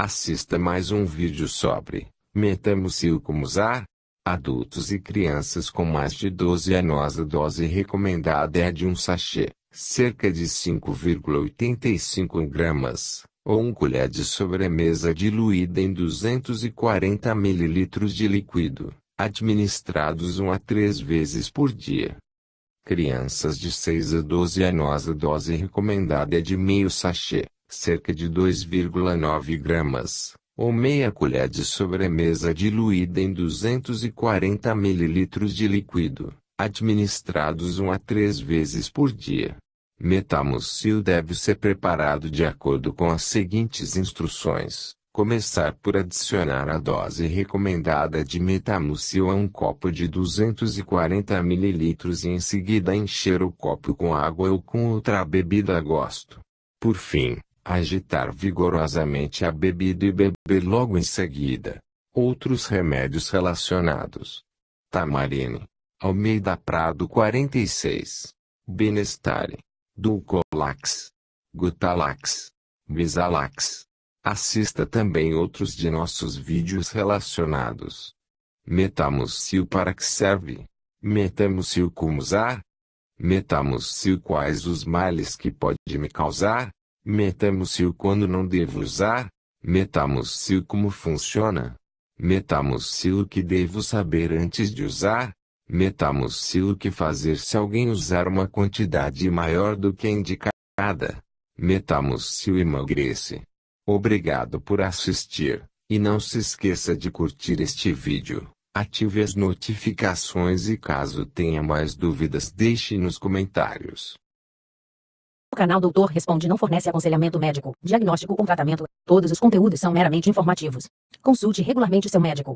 Assista mais um vídeo sobre Metamucil como usar. Adultos e crianças com mais de 12 anos a dose recomendada é de um sachê, cerca de 5,85 gramas, ou um colher de sobremesa diluída em 240 ml de líquido, administrados 1 a 3 vezes por dia. Crianças de 6 a 12 anos a dose recomendada é de meio sachê, cerca de 2,9 gramas, ou meia colher de sobremesa diluída em 240 ml de líquido, administrados 1 a 3 vezes por dia. Metamucil deve ser preparado de acordo com as seguintes instruções. Começar por adicionar a dose recomendada de metamucil a um copo de 240 ml e em seguida encher o copo com água ou com outra bebida a gosto. Por fim, agitar vigorosamente a bebida e beber logo em seguida. Outros remédios relacionados. Tamarine. Almeida Prado 46. Benestare. Dulcolax. Gutalax. misalax. Assista também outros de nossos vídeos relacionados. Metamucil para que serve? Metamucil como usar? Metamucil quais os males que pode me causar? Metamos-se o quando não devo usar, metamos-se o como funciona, metamos-se o que devo saber antes de usar, metamos-se o que fazer se alguém usar uma quantidade maior do que indicada, metamos-se o emagrece. Obrigado por assistir, e não se esqueça de curtir este vídeo, ative as notificações e caso tenha mais dúvidas deixe nos comentários canal Doutor Responde não fornece aconselhamento médico, diagnóstico ou tratamento. Todos os conteúdos são meramente informativos. Consulte regularmente seu médico.